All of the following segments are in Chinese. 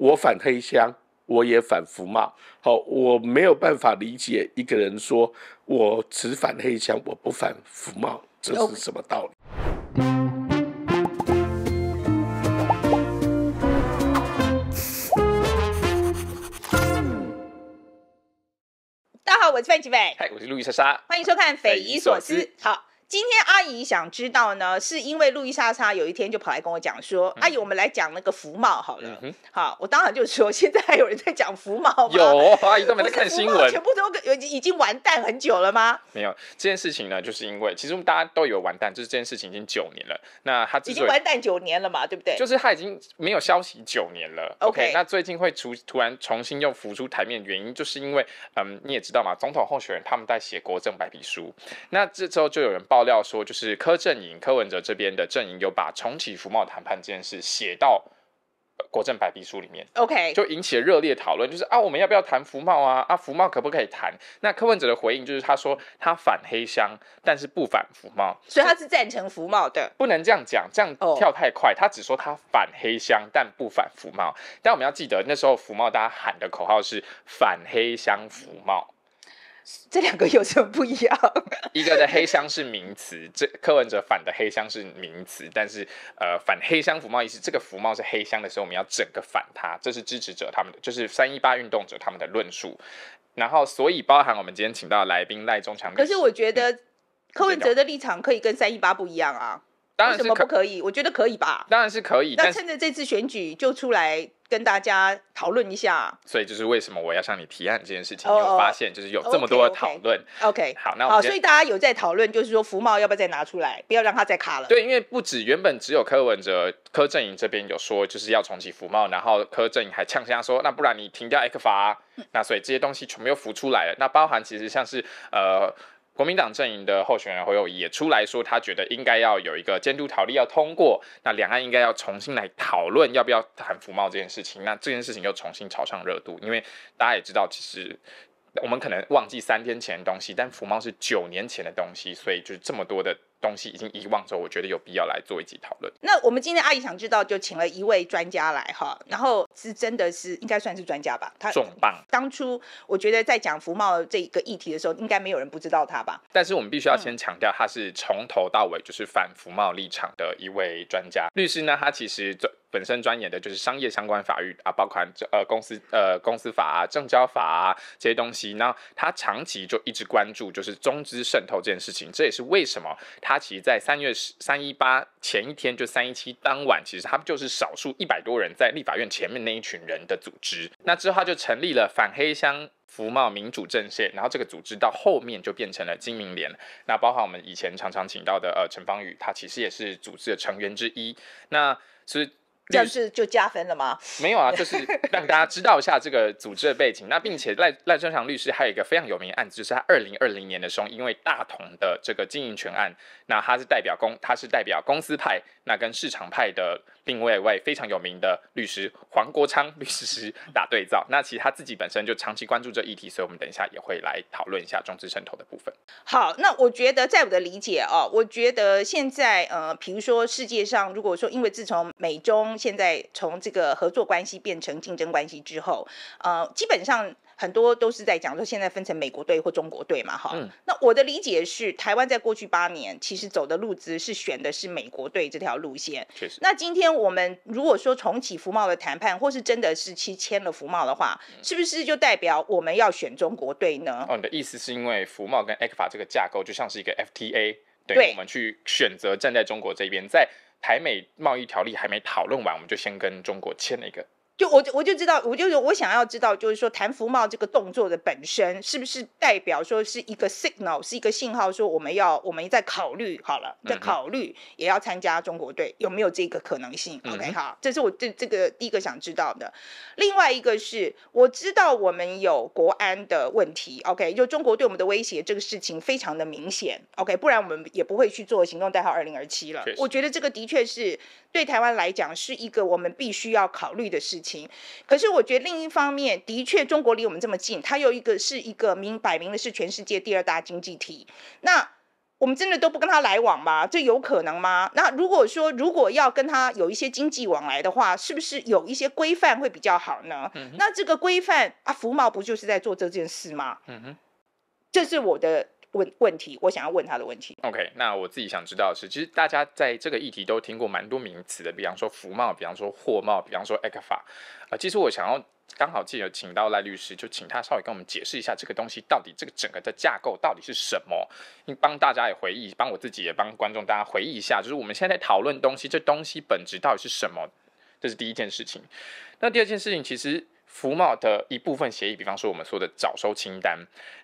我反黑箱，我也反服贸。好，我没有办法理解一个人说，我只反黑箱，我不反服贸，这是什么道理？大家好，我是范吉伟，嗨，我是路易莎莎，欢迎收看《匪夷所思》。好。今天阿姨想知道呢，是因为路易莎莎有一天就跑来跟我讲说：“阿姨，我们来讲那个福茂好了。”好，我当然就说：“现在还有人在讲福茂吗？”有，阿姨都没在看新闻，全部都有已经完蛋很久了吗？没有，这件事情呢，就是因为其实我们大家都有完蛋，就是这件事情已经九年了。那他已经完蛋九年了嘛，对不对？就是他已经没有消息九年了。OK，那最近会出突然重新又浮出台面原因，就是因为嗯，你也知道嘛，总统候选人他们在写国政白皮书，那这之后就有人报。爆料说，就是柯震营、柯文哲这边的阵营有把重启服贸谈判这件事写到国政白皮书里面。OK，就引起了热烈讨论，就是啊，我们要不要谈福茂啊？啊，福茂可不可以谈？那柯文哲的回应就是，他说他反黑箱，但是不反福茂，所以他是赞成福茂的。不能这样讲，这样跳太快。他只说他反黑箱，但不反福茂。但我们要记得，那时候福茂大家喊的口号是反黑箱福茂。这两个有什么不一样？一个的黑箱是名词，这柯文哲反的黑箱是名词，但是呃反黑箱服帽意思，这个服帽是黑箱的时候，我们要整个反它，这是支持者他们的，就是三一八运动者他们的论述。然后所以包含我们今天请到来宾赖中强，可是我觉得柯文哲的立场可以跟三一八不一样啊。然什么不可以？我觉得可以吧。当然是可以。那趁着这次选举，就出来跟大家讨论一下。所以就是为什么我要向你提案这件事情？你有发现，就是有这么多的讨论。OK，好，那我好，所以大家有在讨论，就是说福茂要不要再拿出来，不要让它再卡了。对，因为不止原本只有柯文哲、柯正颖这边有说，就是要重启福茂，然后柯正颖还呛声说，那不然你停掉 X 阀。那所以这些东西全部又浮出来了，那包含其实像是呃。国民党阵营的候选人侯友宜也出来说，他觉得应该要有一个监督条例要通过，那两岸应该要重新来讨论要不要谈服贸这件事情。那这件事情又重新炒上热度，因为大家也知道，其实。我们可能忘记三天前的东西，但福茂是九年前的东西，所以就是这么多的东西已经遗忘之后，我觉得有必要来做一集讨论。那我们今天阿姨想知道，就请了一位专家来哈，然后是真的是应该算是专家吧？他重磅。当初我觉得在讲福茂这个议题的时候，应该没有人不知道他吧？但是我们必须要先强调，他是从头到尾就是反福茂立场的一位专家律师呢。他其实本身专研的就是商业相关法律啊，包括这呃公司呃公司法啊、证交法啊这些东西。那他长期就一直关注就是中资渗透这件事情，这也是为什么他其实，在三月十三一八前一天，就三一七当晚，其实他们就是少数一百多人在立法院前面那一群人的组织。那之后他就成立了反黑箱福茂民主阵线，然后这个组织到后面就变成了金明联。那包括我们以前常常请到的呃陈芳宇，他其实也是组织的成员之一。那所以这样是就加分了吗？没有啊，就是让大家知道一下这个组织的背景。那并且赖赖春祥律师还有一个非常有名的案子，就是他二零二零年的候，因为大同的这个经营权案，那他是代表公，他是代表公司派，那跟市场派的另一位非常有名的律师黄国昌律师师打对照。那其实他自己本身就长期关注这议题，所以我们等一下也会来讨论一下中资渗透的部分。好，那我觉得在我的理解哦，我觉得现在呃，比如说世界上，如果说因为自从美中现在从这个合作关系变成竞争关系之后，呃，基本上很多都是在讲说，现在分成美国队或中国队嘛，哈。嗯。那我的理解是，台湾在过去八年其实走的路子是选的是美国队这条路线。确实。那今天我们如果说重启服贸的谈判，或是真的是去签了服贸的话，是不是就代表我们要选中国队呢？哦，你的意思是因为服贸跟 e p f a 这个架构就像是一个 FTA，对，我们去选择站在中国这边，在。台美贸易条例还没讨论完，我们就先跟中国签了一个。就我我就知道，我就是我想要知道，就是说谈服贸这个动作的本身是不是代表说是一个 signal，是一个信号，说我们要我们再考虑好了，再考虑也要参加中国队有没有这个可能性？OK，好，这是我这这个第一个想知道的。另外一个是我知道我们有国安的问题，OK，就中国对我们的威胁这个事情非常的明显，OK，不然我们也不会去做行动代号二零二七了。我觉得这个的确是对台湾来讲是一个我们必须要考虑的事情。情。可是我觉得另一方面，的确中国离我们这么近，它有一个是一个明摆明的，是全世界第二大经济体。那我们真的都不跟他来往吗？这有可能吗？那如果说如果要跟他有一些经济往来的话，是不是有一些规范会比较好呢？那这个规范啊，福毛不就是在做这件事吗？嗯哼，这是我的。问问题，我想要问他的问题。OK，那我自己想知道的是，其实大家在这个议题都听过蛮多名词的，比方说服贸，比方说货贸，比方说 e f 法，呃，其实我想要刚好借有请到赖律师，就请他稍微跟我们解释一下这个东西到底这个整个的架构到底是什么，帮大家也回忆，帮我自己也帮观众大家回忆一下，就是我们现在讨论东西，这东西本质到底是什么，这是第一件事情。那第二件事情，其实。服贸的一部分协议，比方说我们说的早收清单，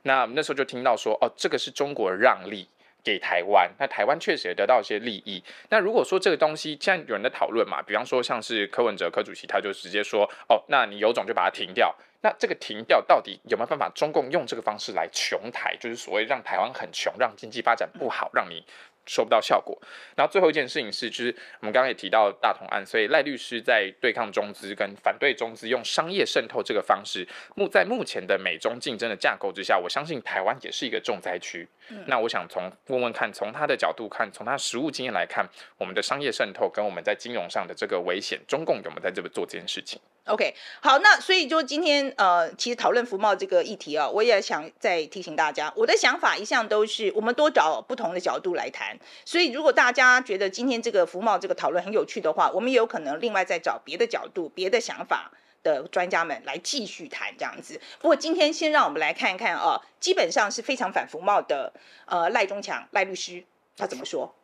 那那时候就听到说，哦，这个是中国让利给台湾，那台湾确实也得到一些利益。那如果说这个东西，既然有人在讨论嘛，比方说像是柯文哲、柯主席，他就直接说，哦，那你有种就把它停掉。那这个停掉到底有没有办法？中共用这个方式来穷台，就是所谓让台湾很穷，让经济发展不好，让你。收不到效果。然后最后一件事情是，就是我们刚刚也提到大同案，所以赖律师在对抗中资跟反对中资用商业渗透这个方式，目在目前的美中竞争的架构之下，我相信台湾也是一个重灾区。那我想从问问看，从他的角度看，从他实务经验来看，我们的商业渗透跟我们在金融上的这个危险，中共有没有在这边做这件事情？OK，好，那所以就今天呃，其实讨论服贸这个议题啊，我也想再提醒大家，我的想法一向都是我们多找不同的角度来谈。所以如果大家觉得今天这个服贸这个讨论很有趣的话，我们也有可能另外再找别的角度、别的想法的专家们来继续谈这样子。不过今天先让我们来看一看啊，基本上是非常反服贸的呃赖中强赖律师他怎么说。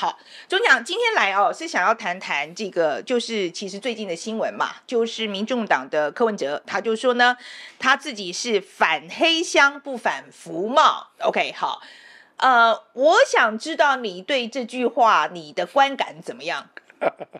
好，中奖今天来哦，是想要谈谈这个，就是其实最近的新闻嘛，就是民众党的柯文哲，他就说呢，他自己是反黑箱不反福帽。OK，好，呃，我想知道你对这句话你的观感怎么样？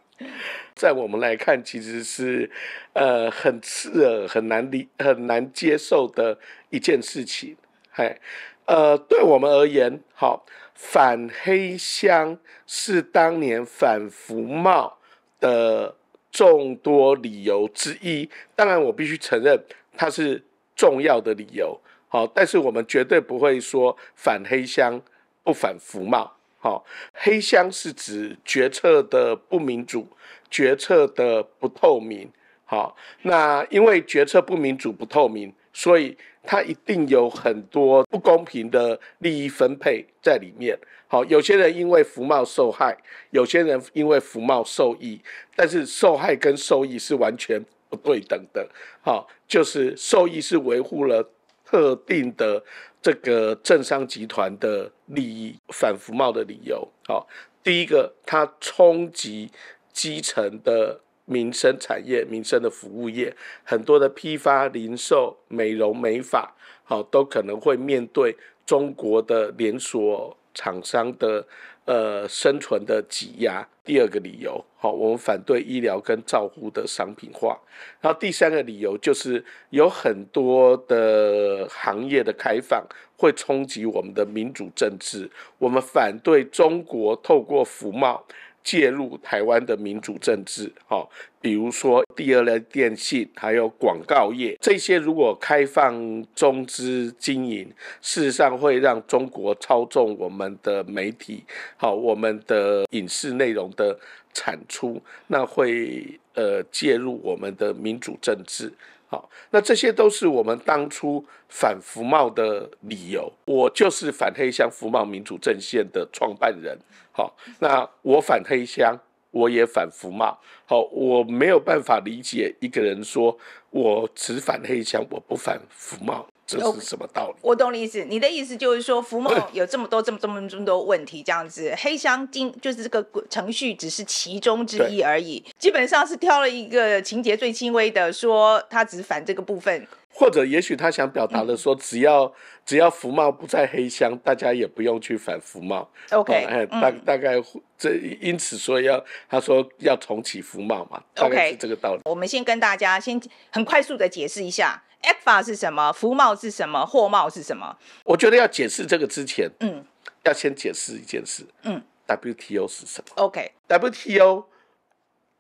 在我们来看，其实是呃很刺耳、很难理、很难接受的一件事情。哎，呃，对我们而言，好。反黑箱是当年反服贸的众多理由之一，当然我必须承认它是重要的理由。好，但是我们绝对不会说反黑箱不反服贸。好，黑箱是指决策的不民主、决策的不透明。好，那因为决策不民主、不透明。所以它一定有很多不公平的利益分配在里面。好，有些人因为服贸受害，有些人因为服贸受益，但是受害跟受益是完全不对等的。好，就是受益是维护了特定的这个政商集团的利益，反服贸的理由。好，第一个，它冲击基层的。民生产业、民生的服务业，很多的批发、零售、美容美发，好，都可能会面对中国的连锁厂商的呃生存的挤压。第二个理由，好，我们反对医疗跟照护的商品化。然后第三个理由就是有很多的行业的开放会冲击我们的民主政治。我们反对中国透过服贸。介入台湾的民主政治，哈，比如说第二类电信，还有广告业，这些如果开放中资经营，事实上会让中国操纵我们的媒体，好，我们的影视内容的产出，那会呃介入我们的民主政治。好，那这些都是我们当初反服贸的理由。我就是反黑箱服贸民主阵线的创办人。好，那我反黑箱，我也反服贸。好，我没有办法理解一个人说，我只反黑箱，我不反服贸。这是什么道理？我懂你意思。你的意思就是说，福茂有这么多、这么、这么、这么多问题，这样子，黑箱经就是这个程序，只是其中之一而已。基本上是挑了一个情节最轻微的，说他只反这个部分。或者，也许他想表达的说，只要只要福茂不在黑箱，大家也不用去反福茂。OK，哎，大大概这因此说要他说要重启福茂嘛？OK，这个道理。我们先跟大家先很快速的解释一下。f a 是什么？服贸是什么？货贸是什么？我觉得要解释这个之前，嗯，要先解释一件事。嗯，WTO 是什么？OK，WTO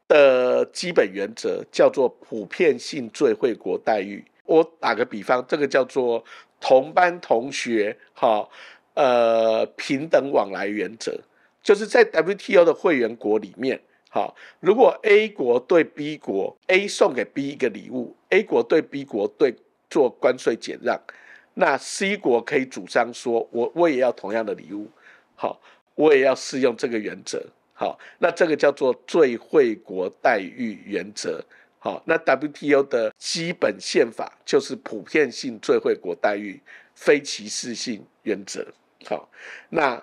的基本原则叫做普遍性最惠国待遇。我打个比方，这个叫做同班同学，哈，呃，平等往来原则，就是在 WTO 的会员国里面。好，如果 A 国对 B 国，A 送给 B 一个礼物，A 国对 B 国对做关税减让，那 C 国可以主张说，我我也要同样的礼物，好，我也要适用这个原则，好，那这个叫做最惠国待遇原则，好，那 WTO 的基本宪法就是普遍性最惠国待遇非歧视性原则，好，那。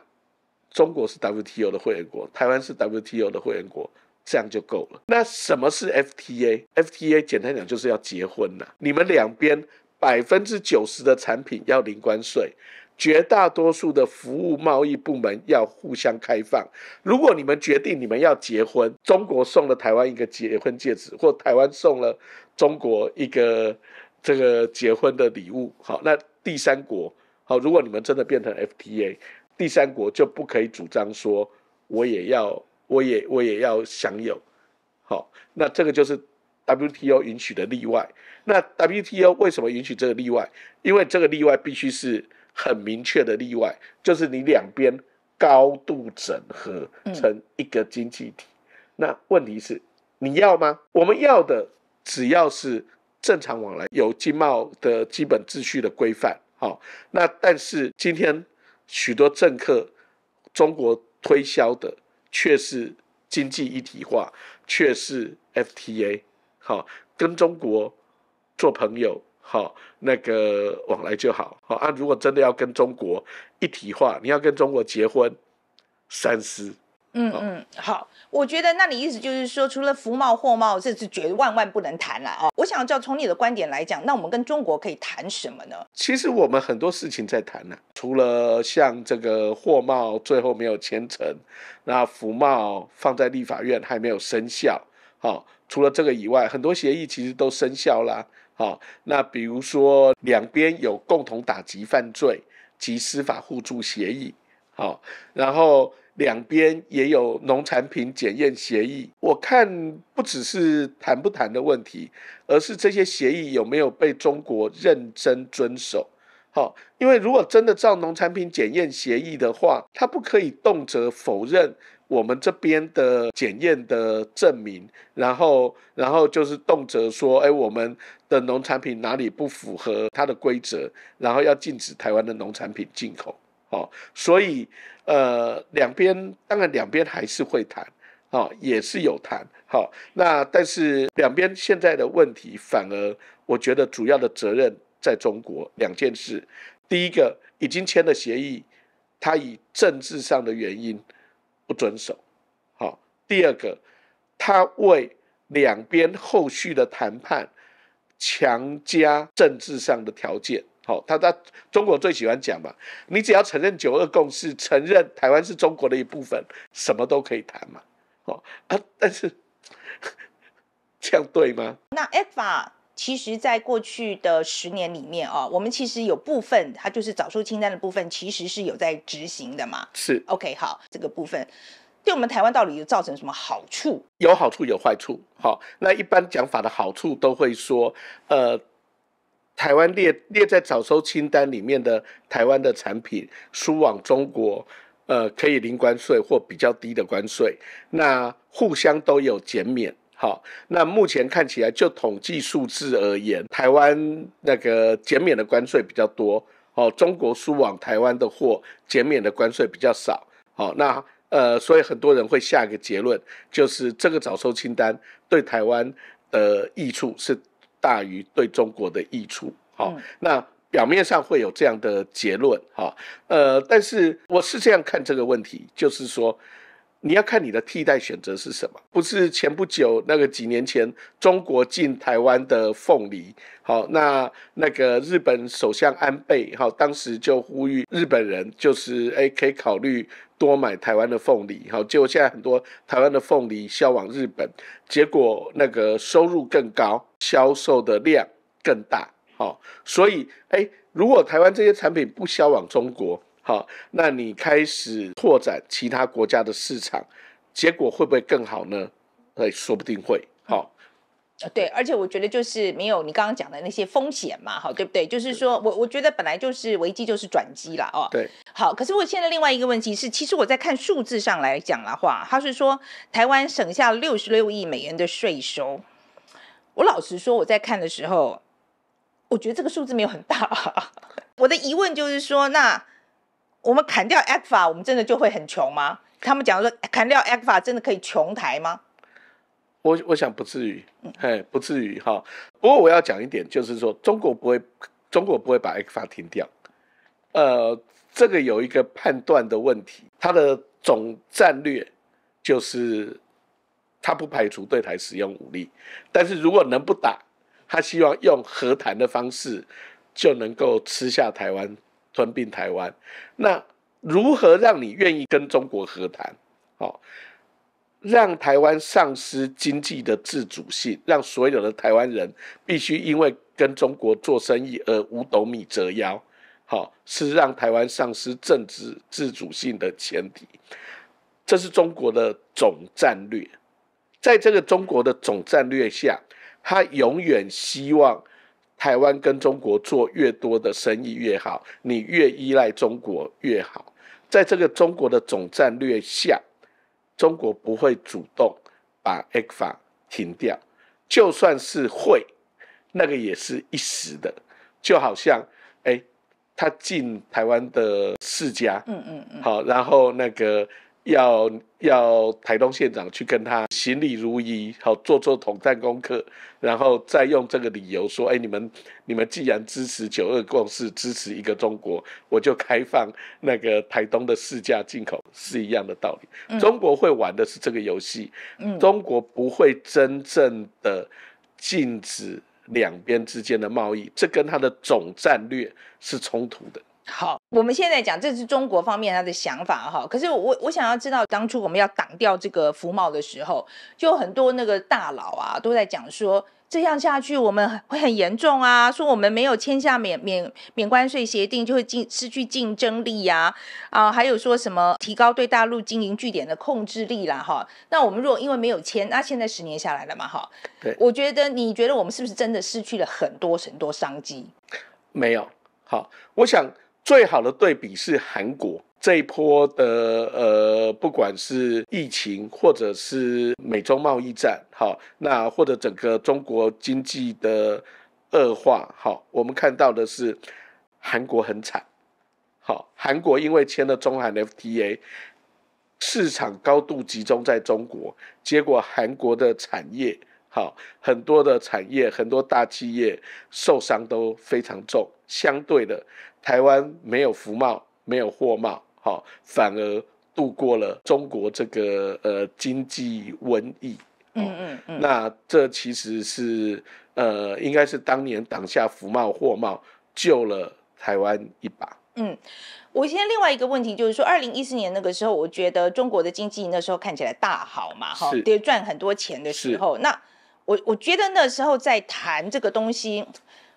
中国是 WTO 的会员国，台湾是 WTO 的会员国，这样就够了。那什么是 FTA？FTA 简单讲就是要结婚了。你们两边百分之九十的产品要零关税，绝大多数的服务贸易部门要互相开放。如果你们决定你们要结婚，中国送了台湾一个结婚戒指，或台湾送了中国一个这个结婚的礼物，好，那第三国，好，如果你们真的变成 FTA。第三国就不可以主张说，我也要，我也，我也要享有，好，那这个就是 WTO 允许的例外。那 WTO 为什么允许这个例外？因为这个例外必须是很明确的例外，就是你两边高度整合成一个经济体。那问题是你要吗？我们要的只要是正常往来，有经贸的基本秩序的规范，好，那但是今天。许多政客，中国推销的却是经济一体化，却是 FTA，好跟中国做朋友，好那个往来就好。好啊，如果真的要跟中国一体化，你要跟中国结婚，三思。嗯嗯，好，我觉得那你意思就是说，除了服贸货贸，这是绝万万不能谈了啊！我想知道从你的观点来讲，那我们跟中国可以谈什么呢？其实我们很多事情在谈呢，除了像这个货贸最后没有签成，那服贸放在立法院还没有生效，好，除了这个以外，很多协议其实都生效了，好，那比如说两边有共同打击犯罪及司法互助协议，好，然后。两边也有农产品检验协议，我看不只是谈不谈的问题，而是这些协议有没有被中国认真遵守。好，因为如果真的照农产品检验协议的话，他不可以动辄否认我们这边的检验的证明，然后，然后就是动辄说，哎，我们的农产品哪里不符合他的规则，然后要禁止台湾的农产品进口。哦，所以，呃，两边当然两边还是会谈，哦，也是有谈，好，那但是两边现在的问题，反而我觉得主要的责任在中国，两件事，第一个已经签了协议，他以政治上的原因不遵守，好，第二个他为两边后续的谈判强加政治上的条件。好，他他中国最喜欢讲嘛，你只要承认九二共识，承认台湾是中国的一部分，什么都可以谈嘛。哦，啊，但是这样对吗？那 f a 其实，在过去的十年里面啊，我们其实有部分，它就是找出清单的部分，其实是有在执行的嘛。是 OK，好，这个部分对我们台湾到底有造成什么好处？有好处，有坏处。好，那一般讲法的好处都会说，呃。台湾列列在早收清单里面的台湾的产品输往中国，呃，可以零关税或比较低的关税，那互相都有减免。好，那目前看起来就统计数字而言，台湾那个减免的关税比较多，哦，中国输往台湾的货减免的关税比较少。好，那呃，所以很多人会下一个结论，就是这个早收清单对台湾的益处是。大于对中国的益处，好，那表面上会有这样的结论，好，呃，但是我是这样看这个问题，就是说。你要看你的替代选择是什么？不是前不久那个几年前中国进台湾的凤梨，好，那那个日本首相安倍，好，当时就呼吁日本人就是哎可以考虑多买台湾的凤梨，好，结果现在很多台湾的凤梨销往日本，结果那个收入更高，销售的量更大，好，所以哎，如果台湾这些产品不销往中国。好，那你开始拓展其他国家的市场，结果会不会更好呢？哎，说不定会。好，对，而且我觉得就是没有你刚刚讲的那些风险嘛，好，对不对？就是说我我觉得本来就是危机就是转机了哦。对，好，可是我现在另外一个问题是，其实我在看数字上来讲的话，他是说台湾省下六十六亿美元的税收，我老实说我在看的时候，我觉得这个数字没有很大。我的疑问就是说那。我们砍掉 a q a 我们真的就会很穷吗？他们讲说砍掉 a q a 真的可以穷台吗？我我想不至于，哎，不至于哈。不过我要讲一点，就是说中国不会，中国不会把 a q a 停掉。呃，这个有一个判断的问题，它的总战略就是它不排除对台使用武力，但是如果能不打，它希望用和谈的方式就能够吃下台湾。吞并台湾，那如何让你愿意跟中国和谈？好，让台湾丧失经济的自主性，让所有的台湾人必须因为跟中国做生意而五斗米折腰。好，是让台湾丧失政治自主性的前提。这是中国的总战略，在这个中国的总战略下，他永远希望。台湾跟中国做越多的生意越好，你越依赖中国越好。在这个中国的总战略下，中国不会主动把 X 法停掉。就算是会，那个也是一时的，就好像哎，他进台湾的世家，嗯嗯嗯，好，然后那个。要要台东县长去跟他行礼如仪，好做做统战功课，然后再用这个理由说：，哎，你们你们既然支持九二共识，支持一个中国，我就开放那个台东的市价进口，是一样的道理。中国会玩的是这个游戏，中国不会真正的禁止两边之间的贸易，这跟他的总战略是冲突的。好，我们现在讲这是中国方面他的想法哈。可是我我想要知道，当初我们要挡掉这个福茂的时候，就很多那个大佬啊都在讲说，这样下去我们会很严重啊，说我们没有签下免免免关税协定，就会竞失去竞争力呀，啊，还有说什么提高对大陆经营据点的控制力啦哈。那我们如果因为没有签，那现在十年下来了嘛哈。对，我觉得你觉得我们是不是真的失去了很多很多商机？没有，好，我想。最好的对比是韩国这一波的呃，不管是疫情，或者是美中贸易战，好，那或者整个中国经济的恶化，好，我们看到的是韩国很惨，好，韩国因为签了中韩 FTA，市场高度集中在中国，结果韩国的产业，好，很多的产业，很多大企业受伤都非常重。相对的，台湾没有服贸，没有货贸，好，反而度过了中国这个呃经济瘟疫。嗯嗯嗯。那这其实是呃，应该是当年挡下服贸货贸，救了台湾一把。嗯，我现在另外一个问题就是说，二零一四年那个时候，我觉得中国的经济那时候看起来大好嘛，哈，得赚很多钱的时候。那我我觉得那时候在谈这个东西，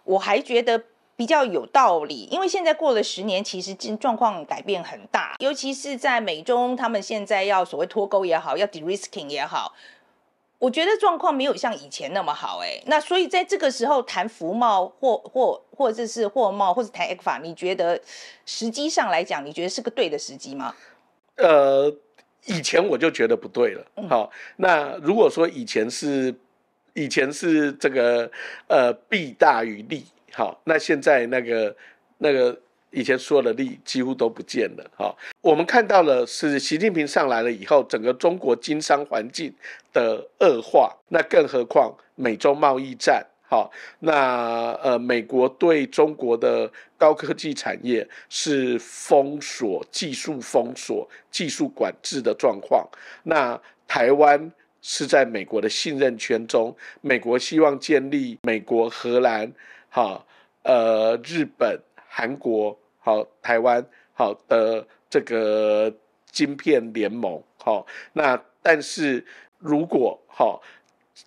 我还觉得。比较有道理，因为现在过了十年，其实境状况改变很大，尤其是在美中，他们现在要所谓脱钩也好，要 de risking 也好，我觉得状况没有像以前那么好。哎，那所以在这个时候谈服贸或或或者是货贸，或者谈 f a 你觉得时机上来讲，你觉得是个对的时机吗？呃，以前我就觉得不对了。好，那如果说以前是以前是这个呃，弊大于利。好，那现在那个那个以前说的利几乎都不见了。哈，我们看到了是习近平上来了以后，整个中国经商环境的恶化。那更何况美中贸易战，好，那呃，美国对中国的高科技产业是封锁、技术封锁、技术管制的状况。那台湾是在美国的信任圈中，美国希望建立美国、荷兰。好，呃，日本、韩国、好台湾、好的这个晶片联盟，好，那但是如果好，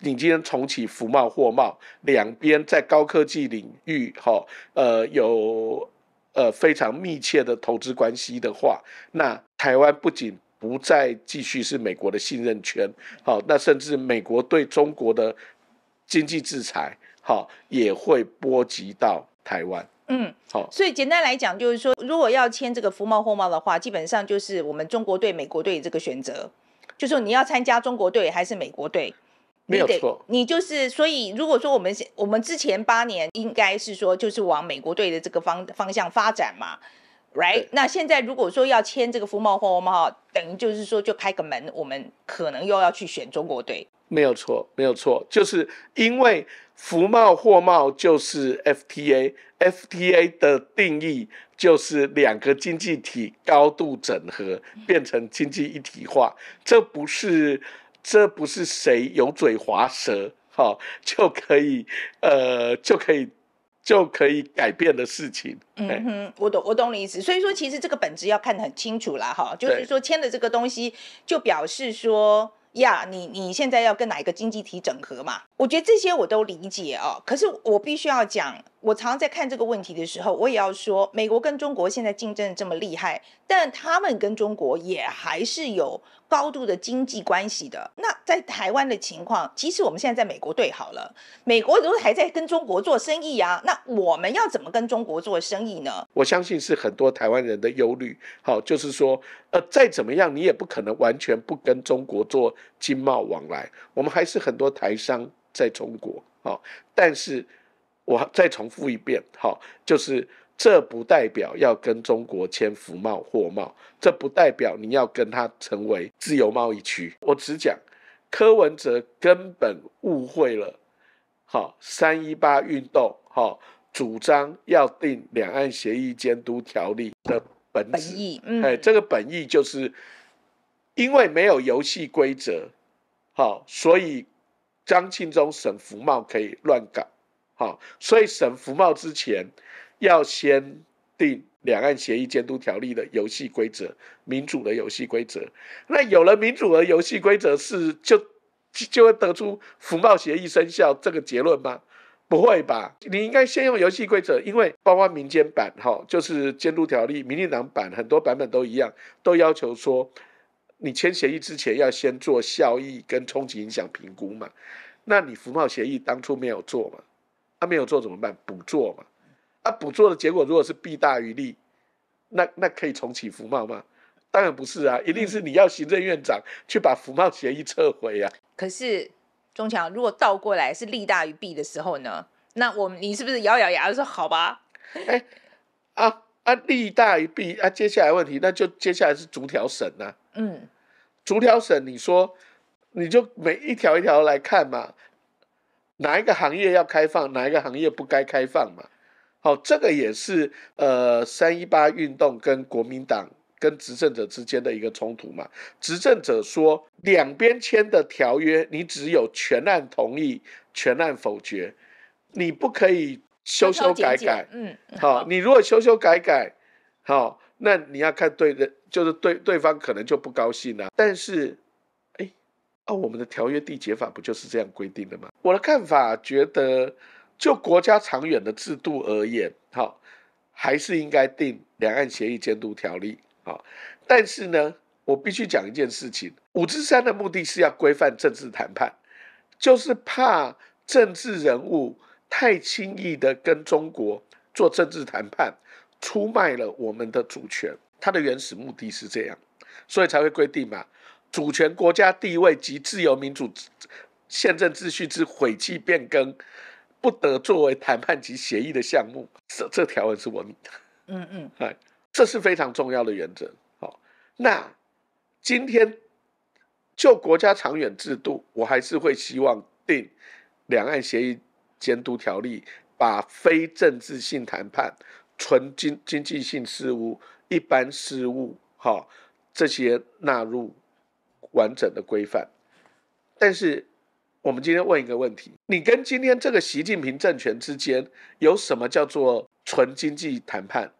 你今天重启服贸货贸，两边在高科技领域，好，呃，有呃非常密切的投资关系的话，那台湾不仅不再继续是美国的信任圈，好，那甚至美国对中国的经济制裁。好，也会波及到台湾。嗯，好，所以简单来讲，就是说，如果要签这个服贸、货贸的话，基本上就是我们中国队、美国队这个选择，就是你要参加中国队还是美国队？没有错，你就是。所以，如果说我们我们之前八年应该是说，就是往美国队的这个方方向发展嘛，right？那现在如果说要签这个服贸、货贸，等于就是说就开个门，我们可能又要去选中国队。没有错，没有错，就是因为福贸货贸就是 FTA，FTA 的定义就是两个经济体高度整合，变成经济一体化。这不是这不是谁油嘴滑舌哈就可以呃就可以就可以改变的事情。嗯哼，我懂我懂你意思。所以说，其实这个本质要看得很清楚啦哈，就是说签的这个东西，就表示说。呀，你你现在要跟哪一个经济体整合嘛？我觉得这些我都理解哦，可是我必须要讲。我常在看这个问题的时候，我也要说，美国跟中国现在竞争这么厉害，但他们跟中国也还是有高度的经济关系的。那在台湾的情况，即使我们现在在美国对好了，美国都还在跟中国做生意啊。那我们要怎么跟中国做生意呢？我相信是很多台湾人的忧虑。好，就是说，呃，再怎么样，你也不可能完全不跟中国做经贸往来。我们还是很多台商在中国好，但是。我再重复一遍，好，就是这不代表要跟中国签服贸货贸，这不代表你要跟他成为自由贸易区。我只讲柯文哲根本误会了，好，三一八运动，好，主张要定两岸协议监督条例的本意，哎，这个本意就是因为没有游戏规则，好，所以张庆忠省服贸可以乱搞。好，所以审服贸之前，要先定两岸协议监督条例的游戏规则，民主的游戏规则。那有了民主的游戏规则，是就就会得出服贸协议生效这个结论吗？不会吧？你应该先用游戏规则，因为包括民间版，哈，就是监督条例，民进党版，很多版本都一样，都要求说，你签协议之前要先做效益跟冲击影响评估嘛。那你服贸协议当初没有做嘛？他没有做怎么办？补做嘛。啊，补做的结果如果是弊大于利，那那可以重启服贸吗？当然不是啊，一定是你要行政院长去把服贸协议撤回啊。可是钟强，如果倒过来是利大于弊的时候呢？那我们你是不是咬咬牙说好吧？哎，啊啊，利大于弊啊，接下来问题那就接下来是逐条审呐。嗯，逐条审，你说你就每一条一条来看嘛。哪一个行业要开放，哪一个行业不该开放嘛？好，这个也是呃三一八运动跟国民党跟执政者之间的一个冲突嘛。执政者说，两边签的条约，你只有全案同意、全案否决，你不可以修修改改。嗯，好，你如果修修改改，好，那你要看对的，就是对对方可能就不高兴了。但是。啊，我们的条约缔结法不就是这样规定的吗？我的看法觉得，就国家长远的制度而言，好，还是应该定《两岸协议监督条例》啊。但是呢，我必须讲一件事情：五之三的目的是要规范政治谈判，就是怕政治人物太轻易的跟中国做政治谈判，出卖了我们的主权。它的原始目的是这样，所以才会规定嘛。主权国家地位及自由民主宪政秩序之毁弃变更，不得作为谈判及协议的项目。这这条文是文明的，嗯嗯，哎，这是非常重要的原则。好，那今天就国家长远制度，我还是会希望定两岸协议监督条例》，把非政治性谈判、纯经经济性事务、一般事务，哈，这些纳入。完整的规范，但是我们今天问一个问题：你跟今天这个习近平政权之间有什么叫做纯经济谈判、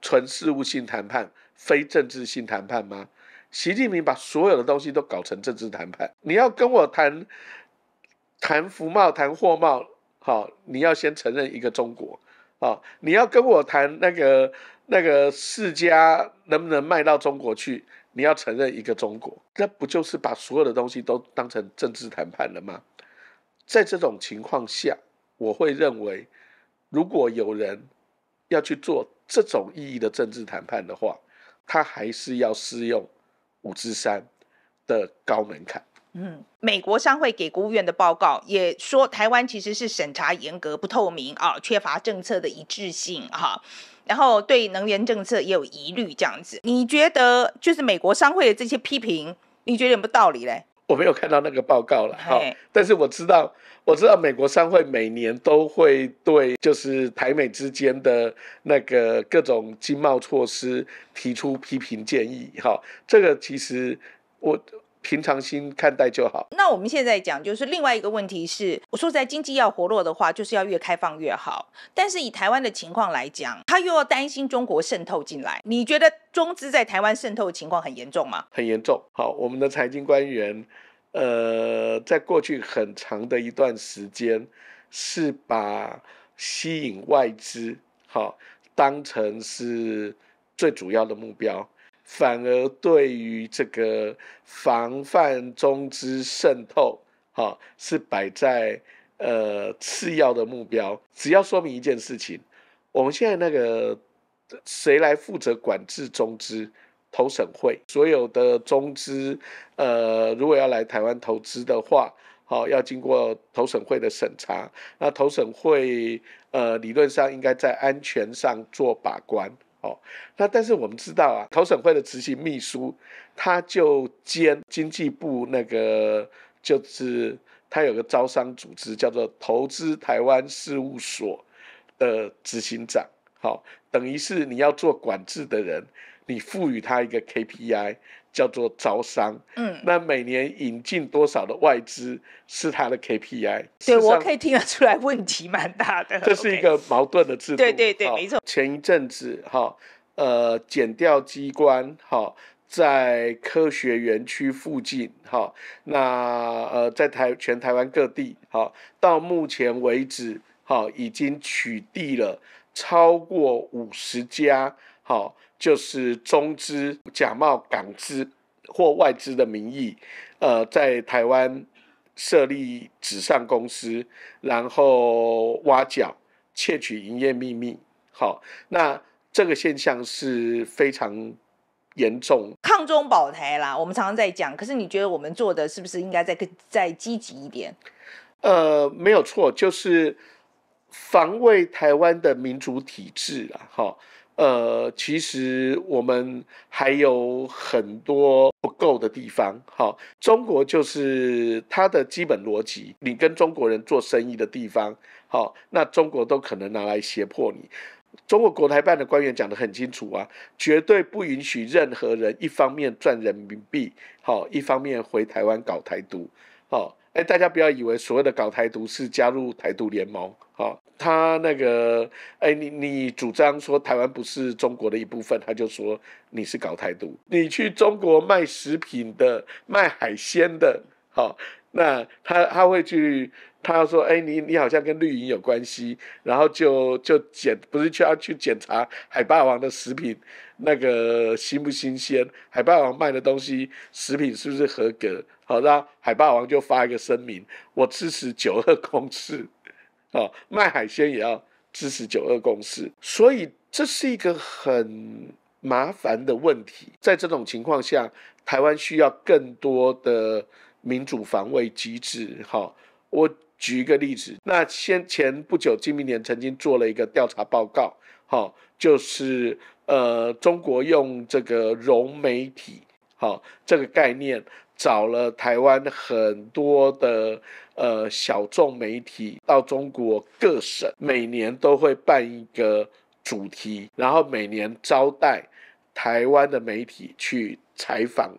纯事务性谈判、非政治性谈判吗？习近平把所有的东西都搞成政治谈判。你要跟我谈谈服贸、谈货贸，好，你要先承认一个中国啊！你要跟我谈那个那个世家能不能卖到中国去？你要承认一个中国，那不就是把所有的东西都当成政治谈判了吗？在这种情况下，我会认为，如果有人要去做这种意义的政治谈判的话，他还是要适用五之三的高门槛。嗯，美国商会给国务院的报告也说，台湾其实是审查严格、不透明啊，缺乏政策的一致性哈。然后对能源政策也有疑虑，这样子，你觉得就是美国商会的这些批评，你觉得有没道理嘞？我没有看到那个报告了，好，但是我知道，我知道美国商会每年都会对就是台美之间的那个各种经贸措施提出批评建议，哈，这个其实我。平常心看待就好。那我们现在讲，就是另外一个问题是，我说在经济要活络的话，就是要越开放越好。但是以台湾的情况来讲，他又要担心中国渗透进来。你觉得中资在台湾渗透的情况很严重吗？很严重。好，我们的财经官员，呃，在过去很长的一段时间，是把吸引外资，好，当成是最主要的目标。反而对于这个防范中资渗透，哦，是摆在呃次要的目标。只要说明一件事情，我们现在那个谁来负责管制中资？投审会所有的中资，呃，如果要来台湾投资的话，好要经过投审会的审查。那投审会呃，理论上应该在安全上做把关。哦，那但是我们知道啊，投审会的执行秘书，他就兼经济部那个，就是他有个招商组织叫做投资台湾事务所的执行长。好，等于是你要做管制的人，你赋予他一个 KPI。叫做招商，嗯，那每年引进多少的外资是它的 KPI。对，我可以听得出来，问题蛮大的。这是一个矛盾的制度。对对对，没错。前一阵子哈，呃，减掉机关哈，在科学园区附近哈，那呃，在台全台湾各地哈，到目前为止哈，已经取缔了超过五十家哈。就是中资、假冒港资或外资的名义，呃，在台湾设立纸上公司，然后挖角、窃取营业秘密。好，那这个现象是非常严重。抗中保台啦，我们常常在讲。可是你觉得我们做的是不是应该再更再积极一点？呃，没有错，就是防卫台湾的民主体制啊！哈。呃，其实我们还有很多不够的地方。好，中国就是它的基本逻辑。你跟中国人做生意的地方，好，那中国都可能拿来胁迫你。中国国台办的官员讲得很清楚啊，绝对不允许任何人一方面赚人民币，好，一方面回台湾搞台独，好。哎，大家不要以为所谓的搞台独是加入台独联盟哦，他那个，哎，你你主张说台湾不是中国的一部分，他就说你是搞台独。你去中国卖食品的、卖海鲜的，好，那他他会去。他要说：“哎，你你好像跟绿营有关系，然后就就检不是去要去检查海霸王的食品那个新不新鲜，海霸王卖的东西食品是不是合格？好，那海霸王就发一个声明，我支持九二公司，哦，卖海鲜也要支持九二公司，所以这是一个很麻烦的问题。在这种情况下，台湾需要更多的民主防卫机制。哈，我。”举一个例子，那先前不久，金明年曾经做了一个调查报告，好，就是呃，中国用这个融媒体好这个概念，找了台湾很多的呃小众媒体到中国各省，每年都会办一个主题，然后每年招待台湾的媒体去采访。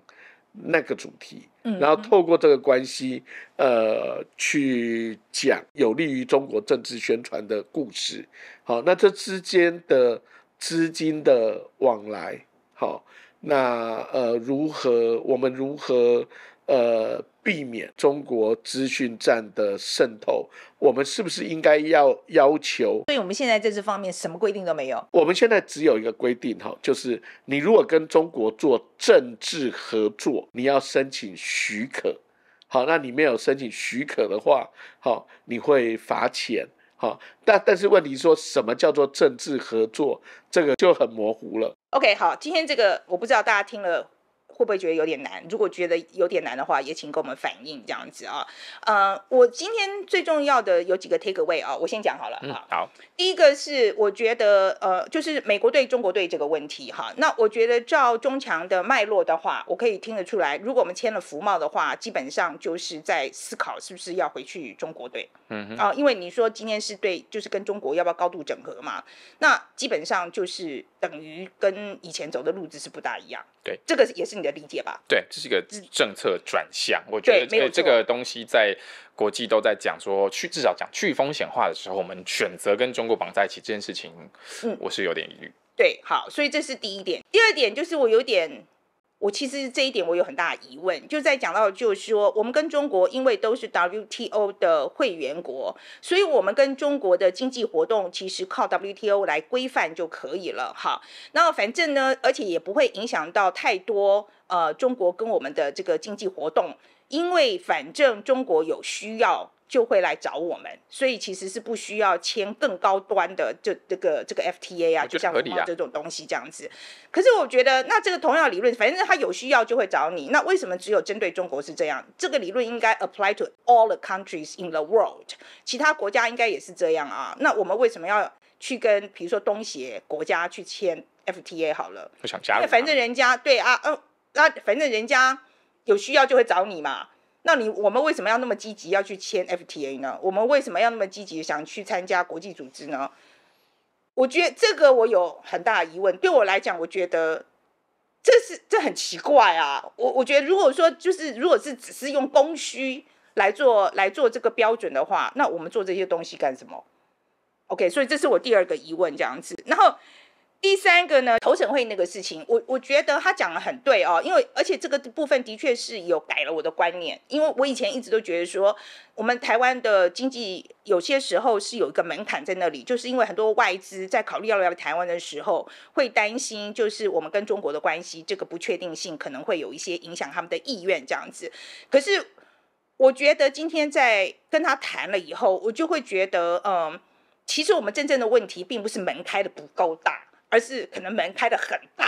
那个主题，然后透过这个关系，呃，去讲有利于中国政治宣传的故事。好，那这之间的资金的往来，好，那呃，如何我们如何？呃，避免中国资讯战的渗透，我们是不是应该要要求？所以，我们现在在这方面什么规定都没有。我们现在只有一个规定，哈，就是你如果跟中国做政治合作，你要申请许可。好，那你没有申请许可的话，好，你会罚钱。好，但但是问题说什么叫做政治合作，这个就很模糊了。OK，好，今天这个我不知道大家听了。会不会觉得有点难？如果觉得有点难的话，也请跟我们反映这样子啊。呃，我今天最重要的有几个 takeaway 啊，我先讲好了。嗯、好，第一个是我觉得呃，就是美国队中国队这个问题哈。那我觉得照中强的脉络的话，我可以听得出来，如果我们签了福茂的话，基本上就是在思考是不是要回去中国队。嗯哼。啊，因为你说今天是对，就是跟中国要不要高度整合嘛？那基本上就是等于跟以前走的路子是不大一样。对，这个也是你。的理解吧，对，这是一个政策转向，我觉得，这个东西在国际都在讲说去，至少讲去风险化的时候，我们选择跟中国绑在一起这件事情，嗯，我是有点疑虑。对，好，所以这是第一点，第二点就是我有点。我其实这一点我有很大疑问，就在讲到，就是说，我们跟中国因为都是 WTO 的会员国，所以我们跟中国的经济活动其实靠 WTO 来规范就可以了，哈。然反正呢，而且也不会影响到太多，呃，中国跟我们的这个经济活动，因为反正中国有需要。就会来找我们，所以其实是不需要签更高端的，就这个这个 FTA 啊，就像这种东西这样子。可是我觉得，那这个同样理论，反正他有需要就会找你。那为什么只有针对中国是这样？这个理论应该 apply to all the countries in the world，其他国家应该也是这样啊。那我们为什么要去跟，比如说东协国家去签 FTA 好了？那想加入，反正人家对啊，嗯，那反正人家有需要就会找你嘛。那你我们为什么要那么积极要去签 FTA 呢？我们为什么要那么积极想去参加国际组织呢？我觉得这个我有很大疑问。对我来讲，我觉得这是这很奇怪啊。我我觉得如果说就是如果是只是用供需来做来做这个标准的话，那我们做这些东西干什么？OK，所以这是我第二个疑问这样子。然后。第三个呢，投审会那个事情，我我觉得他讲的很对哦，因为而且这个部分的确是有改了我的观念，因为我以前一直都觉得说，我们台湾的经济有些时候是有一个门槛在那里，就是因为很多外资在考虑要来台湾的时候，会担心就是我们跟中国的关系这个不确定性可能会有一些影响他们的意愿这样子。可是我觉得今天在跟他谈了以后，我就会觉得，嗯，其实我们真正的问题并不是门开的不够大。而是可能门开的很大，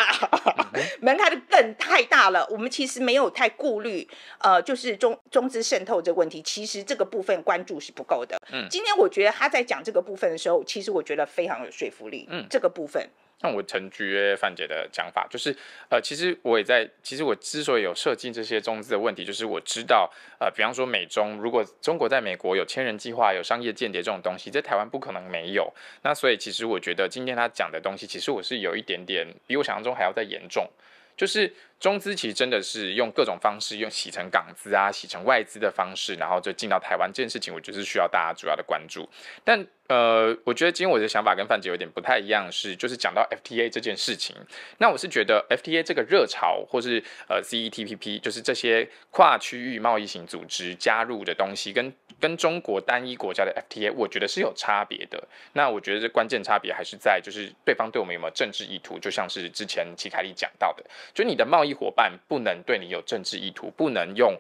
门开的更太大了。我们其实没有太顾虑，呃，就是中中资渗透这个问题，其实这个部分关注是不够的。嗯，今天我觉得他在讲这个部分的时候，其实我觉得非常有说服力。嗯，这个部分。那我承继范姐的讲法，就是，呃，其实我也在，其实我之所以有设计这些中资的问题，就是我知道，呃，比方说美中，如果中国在美国有千人计划、有商业间谍这种东西，在台湾不可能没有。那所以，其实我觉得今天他讲的东西，其实我是有一点点比我想象中还要再严重，就是。中资其实真的是用各种方式，用洗成港资啊、洗成外资的方式，然后就进到台湾这件事情，我觉得是需要大家主要的关注。但呃，我觉得今天我的想法跟范姐有点不太一样，是就是讲到 FTA 这件事情。那我是觉得 FTA 这个热潮，或是呃 CETPP，就是这些跨区域贸易型组织加入的东西，跟跟中国单一国家的 FTA，我觉得是有差别的。那我觉得这关键差别还是在就是对方对我们有没有政治意图，就像是之前齐凯丽讲到的，就你的贸易。伙伴不能对你有政治意图，不能用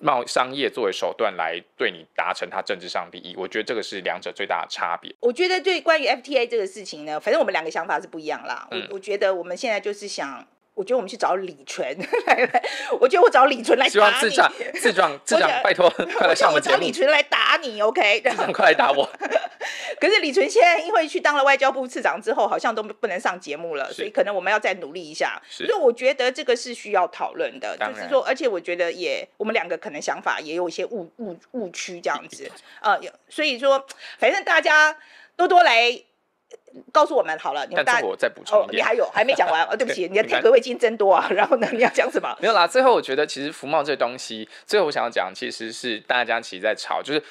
贸商业作为手段来对你达成他政治上利益。我觉得这个是两者最大的差别。我觉得对关于 FTA 这个事情呢，反正我们两个想法是不一样啦。我我觉得我们现在就是想，我觉得我们去找李来，我觉得我找李纯来，希望自创自创自创，拜托，快来帮我。我找李纯来打你，OK？智快来打我。可是李纯现在因为去当了外交部次长之后，好像都不能上节目了，所以可能我们要再努力一下。所以我觉得这个是需要讨论的，就是说，而且我觉得也，我们两个可能想法也有一些误误误区这样子呃，所以说，反正大家多多来告诉我们好了。你待会我再补充，你还有还没讲完啊？对不起，你的位合金真多啊！然后呢，你要讲什么？没有啦。最后，我觉得其实福茂这东西，最后我想要讲，其实是大家其实在吵，就是。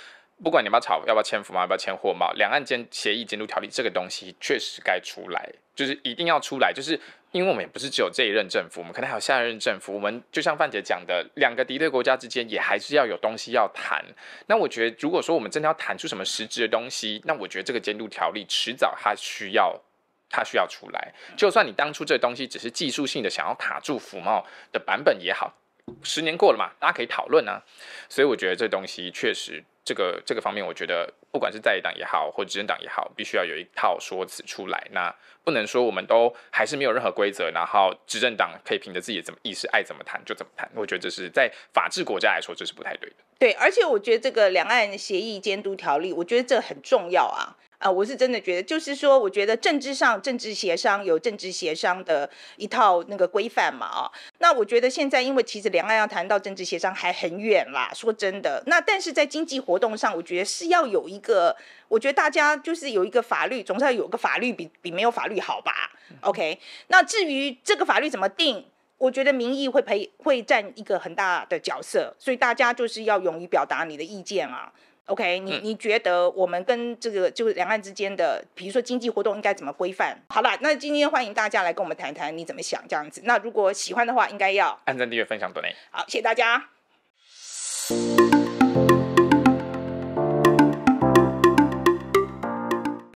不管你要吵，要炒，要不要签服贸，要不要签货贸，两岸间协议监督条例这个东西确实该出来，就是一定要出来，就是因为我们也不是只有这一任政府，我们可能还有下一任政府。我们就像范姐讲的，两个敌对国家之间也还是要有东西要谈。那我觉得，如果说我们真的要谈出什么实质的东西，那我觉得这个监督条例迟早它需要它需要出来。就算你当初这东西只是技术性的想要卡住福茂的版本也好，十年过了嘛，大家可以讨论啊。所以我觉得这东西确实。这个这个方面，我觉得不管是在野党也好，或者执政党也好，必须要有一套说辞出来。那不能说我们都还是没有任何规则，然后执政党可以凭着自己的怎么意识爱怎么谈就怎么谈。我觉得这是在法治国家来说，这是不太对的。对，而且我觉得这个两岸协议监督条例，我觉得这很重要啊。啊，我是真的觉得，就是说，我觉得政治上政治协商有政治协商的一套那个规范嘛，啊，那我觉得现在因为其实两岸要谈到政治协商还很远啦，说真的，那但是在经济活动上，我觉得是要有一个，我觉得大家就是有一个法律，总要有个法律比比没有法律好吧？OK，那至于这个法律怎么定，我觉得民意会陪会占一个很大的角色，所以大家就是要勇于表达你的意见啊。OK，你你觉得我们跟这个就是两岸之间的，比如说经济活动应该怎么规范？好了，那今天欢迎大家来跟我们谈谈你怎么想这样子。那如果喜欢的话，应该要按赞、订阅、分享，对不好，谢谢大家。